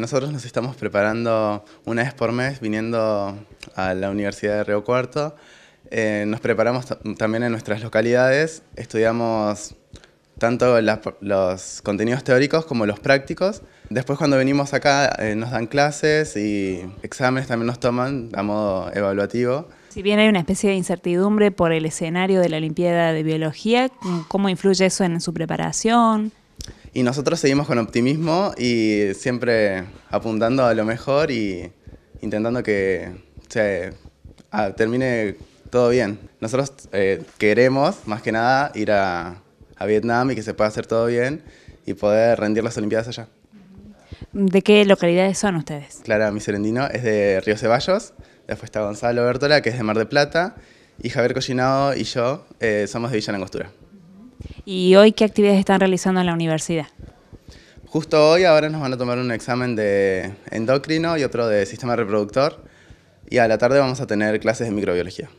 Nosotros nos estamos preparando una vez por mes viniendo a la Universidad de Río Cuarto. Eh, nos preparamos también en nuestras localidades, estudiamos tanto los contenidos teóricos como los prácticos. Después cuando venimos acá eh, nos dan clases y exámenes también nos toman a modo evaluativo. Si bien hay una especie de incertidumbre por el escenario de la Olimpiada de Biología, ¿cómo influye eso en su preparación? Y nosotros seguimos con optimismo y siempre apuntando a lo mejor y intentando que se ah, termine todo bien. Nosotros eh, queremos, más que nada, ir a, Vietnam y que se pueda hacer todo bien y poder rendir las Olimpiadas allá. ¿De qué localidades son ustedes? Clara Miserendino es de Río Ceballos, después está Gonzalo Bertola, que es de Mar de Plata, y Javier Collinado y yo eh, somos de Villa Langostura. ¿Y hoy qué actividades están realizando en la universidad? Justo hoy ahora nos van a tomar un examen de endocrino y otro de sistema reproductor y a la tarde vamos a tener clases de microbiología.